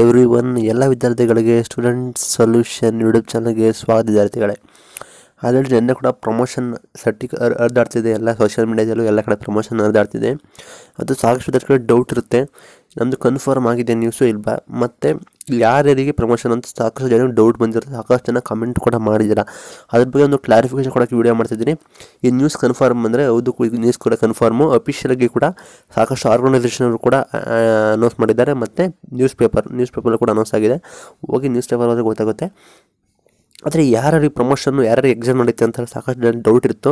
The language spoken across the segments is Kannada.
ಎವ್ರಿ ಒನ್ ಎಲ್ಲ ವಿದ್ಯಾರ್ಥಿಗಳಿಗೆ ಸ್ಟೂಡೆಂಟ್ ಸೊಲ್ಯೂಷನ್ ಯೂಟ್ಯೂಬ್ ಚಾನಲ್ಗೆ ಸ್ವಾಗತ ವಿದ್ಯಾರ್ಥಿಗಳೇ ಅದರಲ್ಲಿ ನಿನ್ನೆ ಕೂಡ ಪ್ರಮೋಷನ್ ಸರ್ಟಿಕ್ ಹರಿದಾಡ್ತಿದೆ ಎಲ್ಲ ಸೋಷಿಯಲ್ ಮೀಡಿಯಾದಲ್ಲೂ ಎಲ್ಲ ಕಡೆ ಪ್ರಮೋಷನ್ ಹರಿದಾಡ್ತಿದೆ ಅದು ಸಾಕಷ್ಟು ವಿದ್ಯಾರ್ಥಿಗಳು ಡೌಟ್ ಇರುತ್ತೆ ನಮ್ಮದು ಕನ್ಫರ್ಮ್ ಆಗಿದೆ ನ್ಯೂಸು ಇಲ್ವಾ ಮತ್ತು ಯಾರ್ಯಾರಿಗೆ ಪ್ರಮೋಷನ್ ಅಂತ ಸಾಕಷ್ಟು ಜನ ಡೌಟ್ ಬಂದಿರೋ ಸಾಕಷ್ಟು ಜನ ಕಮೆಂಟ್ ಕೂಡ ಮಾಡಿದ್ದೀರ ಅದ್ರ ಬಗ್ಗೆ ಒಂದು ಕ್ಲಾರಿಫಿಕೇಷನ್ ಕೊಡೋಕ್ಕೆ ವೀಡಿಯೋ ಮಾಡ್ತಿದ್ದೀನಿ ಈ ನ್ಯೂಸ್ ಕನ್ಫರ್ಮ್ ಅಂದರೆ ಹೌದು ನ್ಯೂಸ್ ಕೂಡ ಕನ್ಫರ್ಮು ಅಫಿಷಿಯಲಾಗಿ ಕೂಡ ಸಾಕಷ್ಟು ಆರ್ಗನೈಸೇಷನ್ ಅವರು ಕೂಡ ಅನೌನ್ಸ್ ಮಾಡಿದ್ದಾರೆ ಮತ್ತು ನ್ಯೂಸ್ ಪೇಪರ್ ನ್ಯೂಸ್ ಪೇಪರ್ ಕೂಡ ಅನೌನ್ಸ್ ಆಗಿದೆ ಹೋಗಿ ನ್ಯೂಸ್ ಪೇಪರ್ ಹೋದರೆ ಗೊತ್ತಾಗುತ್ತೆ ಆದರೆ ಯಾರ್ಯಾರಿಗೆ ಪ್ರಮೋಷನ್ನು ಯಾರ್ಯಾರು ಎಕ್ಸಾಮ್ ಮಾಡುತ್ತೆ ಅಂತ ಸಾಕಷ್ಟು ಡೌಟ್ ಇತ್ತು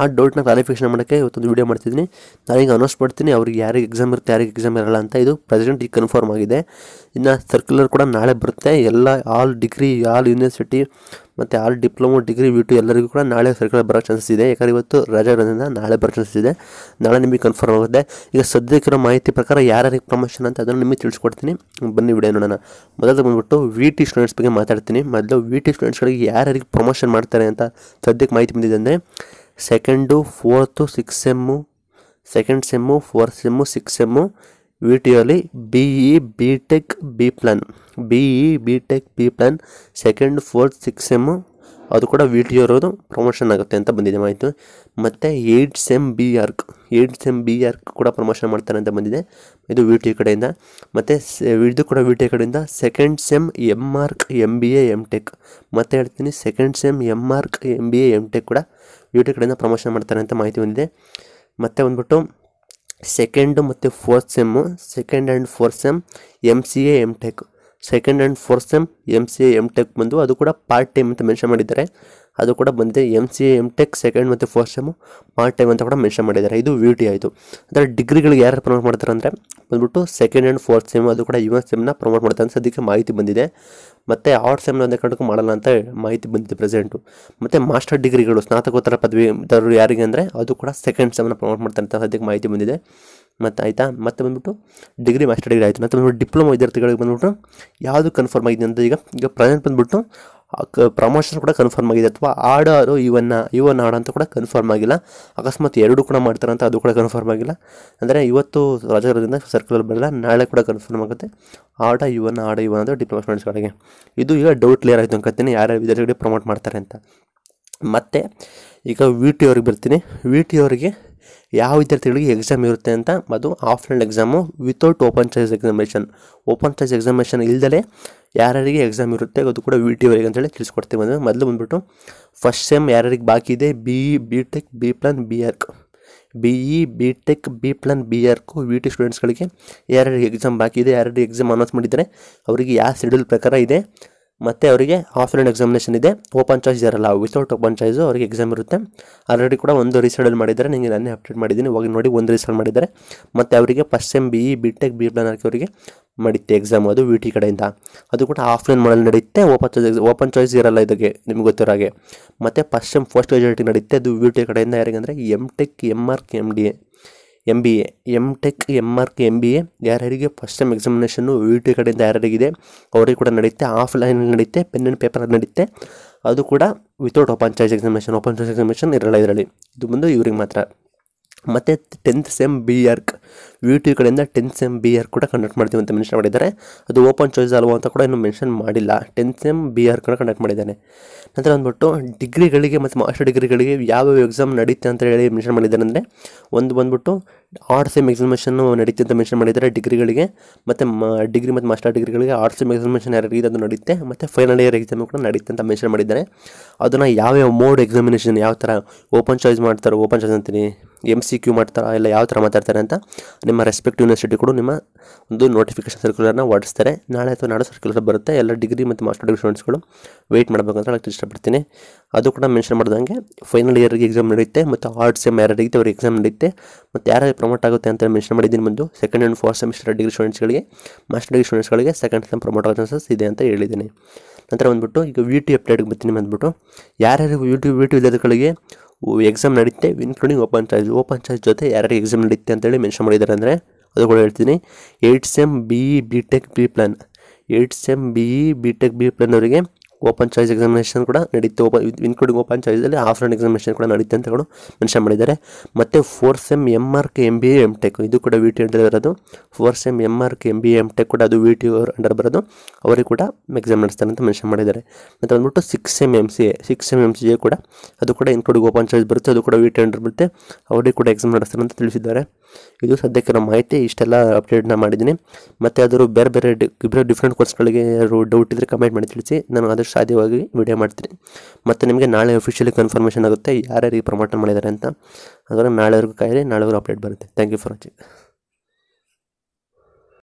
ಆ ಡೌಟ್ನ ಕ್ಲಾರಿಫಿಕೇಷನ್ ಮಾಡೋಕ್ಕೆ ಇವತ್ತೊಂದು ವೀಡಿಯೋ ಮಾಡ್ತಿದ್ದೀನಿ ಈಗ ಅನೌನ್ಸ್ ಮಾಡ್ತೀನಿ ಅವ್ರಿಗೆ ಯಾರಿಗೆ ಎಕ್ಸಾಮ್ ಇರುತ್ತೆ ಯಾರಿಗೆ ಎಕ್ಸಾಮ್ ಇರಲ್ಲ ಅಂತ ಇದು ಪ್ರೆಸಿಡೆಂಟ್ ಈಗ ಕನ್ಫರ್ಮ್ ಆಗಿದೆ ಇನ್ನು ಸರ್ಕ್ಯುಲರ್ ಕೂಡ ನಾಳೆ ಬರುತ್ತೆ ಎಲ್ಲ ಆಲ್ ಡಿಗ್ರಿ ಆಲ್ ಯೂನಿವರ್ಸಿಟಿ ಮತ್ತು all diploma degree VTU ಎಲ್ಲರಿಗೂ ಕೂಡ ನಾಳೆ ಸರ್ಕಲ್ ಬರೋ ಚಾನ್ಸಸ್ ಇದೆ ಯಾಕಂದರೆ ಇವತ್ತು ರಜಾ ಇರೋದ್ರಿಂದ ನಾಳೆ ಬರೋ ಚಾನ್ಸಸ್ ಇದೆ ನಾಳೆ ನಿಮಗೆ ಕನ್ಫರ್ಮ್ ಆಗುತ್ತೆ ಈಗ ಸದ್ಯಕ್ಕಿರೋ ಮಾಹಿತಿ ಪ್ರಕಾರ ಯಾರ್ಯಾರಿಗೆ ಪ್ರಮೋಷನ್ ಅಂತ ಅದನ್ನು ನಿಮಗೆ ತಿಳಿಸ್ಕೊಡ್ತೀನಿ ಬನ್ನಿ ವಿಡಿಯೋ ನೋಡೋಣ ಮೊದಲು ಬಂದುಬಿಟ್ಟು ವಿ ಟಿ ಸ್ಟೂಡೆಂಟ್ಸ್ ಬಗ್ಗೆ ಮಾತಾಡ್ತೀನಿ ಮೊದಲು ವಿ ಟಿ ಸ್ಟೂಡೆಂಟ್ಸ್ಗಳಿಗೆ ಯಾರ್ಯಾರಿಗೆ ಪ್ರಮೋಷನ್ ಮಾಡ್ತಾರೆ ಅಂತ ಸದ್ಯಕ್ಕೆ ಮಾಹಿತಿ ಬಂದಿದೆ ಅಂದರೆ second fourth six sem second sem fourth sem six M ವಿಟಿಯಲ್ಲಿ B E B tech B plan B E B tech B plan second fourth six sem ಅದು ಕೂಡ ವಿ ಟಿ ಇರೋದು ಪ್ರಮೋಷನ್ ಆಗುತ್ತೆ ಅಂತ ಬಂದಿದೆ ಮಾಹಿತಿ ಮತ್ತು eight sem B arch eight sem B arch ಕೂಡ ಪ್ರಮೋಷನ್ ಮಾಡ್ತಾರೆ ಅಂತ ಬಂದಿದೆ ಇದು ವಿ ಟಿ ಕಡೆಯಿಂದ ಮತ್ತು ಇದು ಕೂಡ ವಿ ಟಿ ಕಡೆಯಿಂದ second sem M arch M B A M tech ಮತ್ತು ಹೇಳ್ತೀನಿ second sem M arch M B A M tech ಕೂಡ ವಿ ಟಿ ಕಡೆಯಿಂದ ಪ್ರಮೋಷನ್ ಮಾಡ್ತಾರೆ ಅಂತ ಮಾಹಿತಿ ಬಂದಿದೆ ಮತ್ತು ಬಂದ್ಬಿಟ್ಟು ಸೆಕೆಂಡು ಮತ್ತು fourth sem second and fourth sem M C A M tech second and fourth sem M C A M tech ಬಂದು ಅದು ಕೂಡ ಪಾರ್ಟ್ ಟೈಮ್ ಅಂತ ಮೆನ್ಷನ್ ಮಾಡಿದ್ದಾರೆ ಅದು ಕೂಡ ಬಂದಿದೆ M C A M tech second ಮತ್ತು ಫಸ್ಟ್ ಸೆಮ್ ಪಾರ್ಟ್ ಟೈಮ್ ಅಂತ ಕೂಡ ಮೆನ್ಷನ್ ಮಾಡಿದ್ದಾರೆ ಇದು ವಿ ಟಿ ಆಯಿತು ಅದರ ಡಿಗ್ರಿಗಳಿಗೆ ಯಾರು ಪ್ರಮೋಟ್ ಮಾಡ್ತಾರೆ ಅಂದರೆ ಬಂದ್ಬಿಟ್ಟು ಸೆಕೆಂಡ್ ಆ್ಯಂಡ್ ಫೋರ್ತ್ ಸೆಮ್ ಅದು ಕೂಡ ಯು ಎಸ್ ಸೆಮ್ನ ಪ್ರಮೋಟ್ ಮಾಡ್ತಾರೆ ಅಂತ ಸದ್ಯಕ್ಕೆ ಮಾಹಿತಿ ಬಂದಿದೆ ಮತ್ತು ಆರ್ಟ್ ಸೆಮ್ನ ಒಂದೇ ಕಡೆಗೂ ಮಾಡಲ್ಲ ಅಂತ ಮಾಹಿತಿ ಬಂದಿದೆ ಪ್ರೆಸೆಂಟು ಮತ್ತು ಮಾಸ್ಟರ್ ಡಿಗ್ರಿಗಳು ಸ್ನಾತಕೋತ್ತರ ಪದವಿ ಇದ್ದವರು ಯಾರಿಗೆ ಅಂದರೆ ಅದು ಕೂಡ ಸೆಕೆಂಡ್ ಸೆಮ್ನ ಪ್ರಮೋಟ್ ಮಾಡ್ತಾರೆ ಅಂತ ಸದ್ಯಕ್ಕೆ ಮಾಹಿತಿ ಬಂದಿದೆ ಮತ್ತು ಆಯಿತಾ ಮತ್ತೆ ಬಂದ್ಬಿಟ್ಟು ಡಿಗ್ರಿ ಮಾಸ್ಟರ್ ಡಿಗ್ರಿ ಆಯಿತು ಮತ್ತು ಬಂದ್ಬಿಟ್ಟು ಡಿಪ್ಲೊಮಾ ವಿದ್ಯಾರ್ಥಿಗಳಿಗೆ ಬಂದ್ಬಿಟ್ಟು ಯಾವುದು ಕನ್ಫರ್ಮ್ ಆಗಿದೆ ಅಂತ ಈಗ ಈಗ ಪ್ರೆಸೆಂಟ್ ಬಂದ್ಬಿಟ್ಟು ಪ್ರಮೋಷನ್ ಕೂಡ ಕನ್ಫರ್ಮ್ ಆಗಿದೆ ಅಥವಾ ಆಡು ಅದು ಇವನ್ನ ಇವನ್ ಹಾಡು ಅಂತ ಕೂಡ ಕನ್ಫರ್ಮ್ ಆಗಿಲ್ಲ ಅಕಸ್ಮಾತ್ ಎರಡು ಕೂಡ ಮಾಡ್ತಾರಂತ ಅದು ಕೂಡ ಕನ್ಫರ್ಮ್ ಆಗಿಲ್ಲ ಅಂದರೆ ಇವತ್ತು ರಾಜಕೀಯದಿಂದ ಸರ್ಕಲ್ ಬರಲ್ಲ ನಾಳೆ ಕೂಡ ಕನ್ಫರ್ಮ್ ಆಗುತ್ತೆ ಆಡ ಇವನ್ನ ಆಡ ಇವನ್ ಅಂದರೆ ಡಿಪ್ಲೊಮಾ ಸ್ಟೂಡೆಂಟ್ಸ್ಗಳಿಗೆ ಇದು ಈಗ ಡೌಟ್ ಕ್ಲಿಯರ್ ಆಯಿತು ಅಂತೀನಿ ಯಾರ್ಯಾರು ವಿದ್ಯಾರ್ಥಿಗಳಿಗೆ ಪ್ರಮೋಟ್ ಮಾಡ್ತಾರೆ ಅಂತ ಮತ್ತು ಈಗ ವಿ ಟಿ ಅವ್ರಿಗೆ ಬರ್ತೀನಿ ವಿ ಟಿ ಅವರಿಗೆ ಯಾವ ವಿದ್ಯಾರ್ಥಿಗಳಿಗೆ ಎಕ್ಸಾಮ್ ಇರುತ್ತೆ ಅಂತ ಅದು offline exam without open size examination open size examination ಇಲ್ಲದೆ ಯಾರ್ಯಾರಿಗೆ ಎಕ್ಸಾಮ್ ಇರುತ್ತೆ ಅದು ಕೂಡ ವಿ ಟಿ ವರೆಗೆ ಅಂತೇಳಿ ತಿಳಿಸ್ಕೊಡ್ತೀವಿ ಅಂದರೆ ಮೊದಲು ಬಂದ್ಬಿಟ್ಟು ಫಸ್ಟ್ ಸೆಮ್ ಯಾರ್ಯಾರಿಗೆ ಬಾಕಿ ಇದೆ B E B tech B plan B arch B E B tech B plan B arch V T ಸ್ಟೂಡೆಂಟ್ಸ್ಗಳಿಗೆ ಯಾರ್ಯಾರಿಗೆ ಎಕ್ಸಾಮ್ ಬಾಕಿ ಇದೆ ಯಾರ್ಯಾರಿಗೆ ಎಕ್ಸಾಮ್ ಅನೌನ್ಸ್ ಮಾಡಿದ್ದಾರೆ ಅವರಿಗೆ ಯಾವ ಶೆಡ್ಯೂಲ್ ಪ್ರಕಾರ ಇದೆ ಮತ್ತು ಅವರಿಗೆ ಆಫ್ಲೈನ್ ಎಕ್ಸಾಮಿನೇಷನ್ ಇದೆ ಓಪನ್ ಚಾಯ್ಸ್ ಇರಲ್ಲ ವಿತೌಟ್ ಓಪನ್ ಚಾಯ್ಸು ಅವರಿಗೆ ಎಕ್ಸಾಮ್ ಇರುತ್ತೆ ಆಲ್ರೆಡಿ ಕೂಡ ಒಂದು ರಿಸಲ್ಟಲ್ಲಿ ಮಾಡಿದ್ದಾರೆ ನಿಮಗೆ ನಾನೇ ಅಪ್ಡೇಟ್ ಮಾಡಿದ್ದೀನಿ ಹೋಗಿ ನೋಡಿ ಒಂದು ರಿಸಲ್ಟ್ ಮಾಡಿದ್ದಾರೆ ಮತ್ತು ಅವರಿಗೆ first sem B E B tech B plan ಹಾಕಿ ಅವರಿಗೆ ಮಾಡುತ್ತೆ ಎಕ್ಸಾಮ್ ಅದು ವಿ ಟಿ ಕಡೆಯಿಂದ ಅದು ಕೂಡ ಆಫ್ಲೈನ್ ಮಾಡಲ್ ನಡೆಯುತ್ತೆ ಓಪನ್ ಚಾಯ್ಸ್ ಓಪನ್ ಚಾಯ್ಸ್ ಇರಲ್ಲ ಇದಕ್ಕೆ ನಿಮ್ಗೆ ಗೊತ್ತಿರೋ ಹಾಗೆ ಮತ್ತು ಫಸ್ಟ್ ಸೆಮ್ ಫಸ್ಟ್ ಗ್ರಾಜುಯೇಟಿಗೆ ನಡೆಯುತ್ತೆ ಅದು ವಿ ಟಿ ಕಡೆಯಿಂದ ಅಂದರೆ M tech M R K M D A M B A M tech M arch M B A ಯಾರ್ಯಾರಿಗೆ ಫಸ್ಟ್ ಟೈಮ್ ಎಕ್ಸಾಮಿನೇಷನ್ನು ಯು ಟಿ ಕಡೆಯಿಂದ ಯಾರ್ಯಾರಿಗಿದೆ ಅವರಿಗೆ ಕೂಡ ನಡೆಯುತ್ತೆ ಆಫ್ಲೈನಲ್ಲಿ ನಡೆಯುತ್ತೆ ಪೆನ್ ಆ್ಯಂಡ್ ಪೇಪರಲ್ಲಿ ನಡೆಯುತ್ತೆ ಅದು ಕೂಡ without open choice examination open choice examination ಇರಲ್ಲ ಇದರಲ್ಲಿ ಇದು ಬಂದು ಇವ್ರಿಗೆ ಮಾತ್ರ ಮತ್ತು tenth sem B arch V T ಕಡೆಯಿಂದ ಟೆಂತ್ ಸೆಮ್ ಬಿ ಆರ್ ಕೂಡ ಕಂಡಕ್ಟ್ ಮಾಡ್ತೀವಿ ಅಂತ ಮೆನ್ಷನ್ ಮಾಡಿದ್ದಾರೆ ಅದು ಓಪನ್ ಚಾಯ್ಸ್ ಅಲ್ವಾ ಅಂತ ಕೂಡ ಇನ್ನೂ ಮೆನ್ಷನ್ ಮಾಡಿಲ್ಲ ಟೆಂತ್ ಸೆಮ್ ಬಿ ಆರ್ ಕೂಡ ಕಂಡಕ್ಟ್ ಮಾಡಿದ್ದಾನೆ ನಂತರ ಅಂದ್ಬಿಟ್ಟು ಡಿಗ್ರಿಗಳಿಗೆ ಮತ್ತು ಮಾಸ್ಟರ್ ಡಿಗ್ರಿಗಳಿಗೆ ಯಾವ್ಯಾವ ಎಕ್ಸಾಮ್ ನಡೀತೆ ಅಂತ ಹೇಳಿ ಮೆನ್ಷನ್ ಮಾಡಿದ್ದಾರೆ ಅಂದರೆ ಒಂದು ಬಂದ್ಬಿಟ್ಟು ಆರ್ಟ್ ಸೆಮ್ ಎಕ್ಸಾಮಿನೇಷನ್ನು ನಡೀತೆ ಅಂತ ಮೆನ್ಷನ್ ಮಾಡಿದ್ದಾರೆ ಡಿಗ್ರಿಗಳಿಗೆ ಮತ್ತು ಡಿಗ್ರಿ ಮತ್ತು ಮಾಸ್ಟರ್ ಡಿಗ್ರಿಗಳಿಗೆ ಆರ್ಟ್ ಸೆಮ್ ಎಕ್ಸಾಮಿನೇಷನ್ ಇದೆ ಅದು ನಡೀತೆ ಮತ್ತು ಫೈನಲ್ ಇಯರ್ ಎಕ್ಸಾಮ್ ಕೂಡ ನಡೀತೆ ಅಂತ ಮೆನ್ಷನ್ ಮಾಡಿದ್ದಾರೆ ಅದನ್ನು ಯಾವ್ಯಾವ ಮೋಡ್ ಎಕ್ಸಾಮಿನೇಷನ್ ಯಾವ ಥರ ಓಪನ್ ಚಾಯ್ಸ್ ಮಾಡ್ತಾರೆ ಓಪನ್ ಚಾಯ್ಸ್ ಅಂತೀನಿ ಎಮ್ ಸಿ ಕ್ಯೂ ಮಾಡ್ತಾರಾ ಇಲ್ಲ ಯಾವ ಥರ ಮಾತಾಡ್ತಾರೆ ಅಂತ ನಿಮ್ಮ ರೆಸ್ಪೆಕ್ಟ್ ಯೂನಿವರ್ಸಿಟಿ ಕೂಡ ನಿಮ್ಮ ಒಂದು ನೋಟಿಫಿಕೇಶನ್ ಸರ್ಕ್ಯುಲರ್ನ ಓಡಿಸ್ತಾರೆ ನಾಳೆ ಅಥವಾ ನಾಳೆ ಸರ್ಕ್ಯುಲರ್ ಬರುತ್ತೆ ಎಲ್ಲ ಡಿಗ್ರಿ ಮತ್ತು ಮಾಸ್ಟರ್ ಡಿಗ್ರಿ ಸ್ಟೂಡೆಂಟ್ಸ್ಗಳು ವೆಯ್ಟ್ ಮಾಡಬೇಕಂತ ಹೇಳಕ್ಕೆ ಇಷ್ಟಪಡ್ತೀನಿ ಅದು ಕೂಡ ಮೆನ್ಷನ್ ಮಾಡಿದಂಗೆ ಫೈನಲ್ ಇಯರ್ಗೆ ಎಕ್ಸಾಮ್ ನಡೆಯುತ್ತೆ ಮತ್ತು ಆರ್ಟ್ಸ್ ಎಮ್ ಯಾರಿಗೆ ಅವ್ರಿಗೆ ಎಕ್ಸಾಮ್ ನಡೆಯುತ್ತೆ ಮತ್ತು ಯಾರು ಪ್ರಮೋಟ್ ಆಗುತ್ತೆ ಅಂತ ಮೆನ್ಷನ್ ಮಾಡಿದ್ದೀನಿ ಬಂದು second and fourth semester degree ಸ್ಟೂಡೆಂಟ್ಸ್ಗಳಿಗೆ ಮಾಸ್ಟರ್ ಡಿಗ್ರಿ ಸ್ಟೂಡೆಂಟ್ಸ್ಗಳಿಗೆ ಸೆಕೆಂಡ್ ಸೆಮ್ ಪ್ರಮೋಟ್ ಆಗೋ ಚಾನ್ಸಸ್ ಇದೆ ಅಂತ ಹೇಳಿದ್ದೀನಿ ನಂತರ ಬಂದ್ಬಿಟ್ಟು ಈಗ ವಿ ಟಿ ಅಪ್ಡೇಟ್ಗೆ ಬರ್ತೀನಿ ಬಂದ್ಬಿಟ್ಟು ಯಾರ್ಯಾರು ಯೂಟ್ಯೂಬ್ ವಿ ಟಿ ವಿದ್ಯಾರ್ಥಿಗಳಿಗೆ ಎಕ್ಸಾಮ್ ನಡೀತೆ including open charge open charge ಜೊತೆ ಯಾರ್ಯಾರು ಎಕ್ಸಾಮ್ ನಡೀತೆ ಅಂತೇಳಿ ಮೆನ್ಷನ್ ಮಾಡಿದ್ದಾರೆ ಅಂದರೆ ಅದು ಕೂಡ ಹೇಳ್ತೀನಿ eight sem B B tech B plan eight M B E B tech B plan ಅವರಿಗೆ ಓಪನ್ ಚಾಯ್ಸ್ ಎಕ್ಸಾಮಿನೇಷನ್ ಕೂಡ ನಡೀತು ಓಪನ್ ಇನ್ಕ್ಲೂಡಿಂಗ್ ಓಪನ್ ಚಾಯ್ಸಲ್ಲಿ ಆಫ್ ರನ್ ಎಕ್ಸಾಮಿನೇಷನ್ ಕೂಡ ನಡೆಯುತ್ತೆ ಅಂತ ಕೂಡ ಮೆನ್ಷನ್ ಮಾಡಿದ್ದಾರೆ ಮತ್ತು four sem M R K M B M tech ಇದು ಕೂಡ ವಿ ಟಿ ಅಂಡರ್ ಬರೋದು four sem M R K M B M tech ಕೂಡ ಅದು ವಿ ಟಿ ಅಂಡರ್ ಬರೋದು ಅವರಿಗೆ ಕೂಡ ಎಕ್ಸಾಮ್ ನಡೆಸ್ತಾರೆ ಅಂತ ಮೆನ್ಷನ್ ಮಾಡಿದ್ದಾರೆ ಮತ್ತು ಬಂದ್ಬಿಟ್ಟು six M M C A six M M C A ಕೂಡ ಅದು ಕೂಡ ಇನ್ಕ್ಲೂಡಿಂಗ್ ಓಪನ್ ಚಾಯ್ಸ್ ಬರುತ್ತೆ ಅದು ಕೂಡ ವಿ ಟಿ ಅಂಡರ್ ಬರುತ್ತೆ ಅವರಿಗೆ ಕೂಡ ಎಕ್ಸಾಮ್ ನಡೆಸ್ತಾರೆ ಅಂತ ತಿಳಿಸಿದ್ದಾರೆ ಇದು ಸದ್ಯಕ್ಕೆ ನಮ್ಮ ಮಾಹಿತಿ ಇಷ್ಟೆಲ್ಲ ಅಪ್ಡೇಟ್ನ ಮಾಡಿದ್ದೀನಿ ಮತ್ತು ಅದರ ಬೇರೆ ಬೇರೆ ಇಬ್ಬರು ಡಿಫ್ರೆಂಟ್ ಕೋರ್ಸ್ಗಳಿಗೆ ಯಾರು ಡೌಟ್ ಇದ್ದರೆ ಕಮೆಂಟ್ ಮಾಡಿ ತಿಳಿಸಿ ನಾನು ಆದಷ್ಟು ಸಾಧ್ಯವಾಗಿ ವಿಡಿಯೋ ಮಾಡ್ತೀನಿ ಮತ್ತು ನಿಮಗೆ ನಾಳೆ ಅಫಿಷಿಯಲಿ ಕನ್ಫರ್ಮೇಷನ್ ಆಗುತ್ತೆ ಯಾರ್ಯಾರಿಗೆ ಪ್ರಮೋಷನ್ ಮಾಡಿದ್ದಾರೆ ಅಂತ ಅದರ ನಾಳೆವರೆಗೂ ಕಾಯಿರಿ ನಾಳೆವರೆಗೂ ಅಪ್ಡೇಟ್ ಬರುತ್ತೆ ಥ್ಯಾಂಕ್ ಯು ಫಾರ್ ವಾಚಿಂಗ್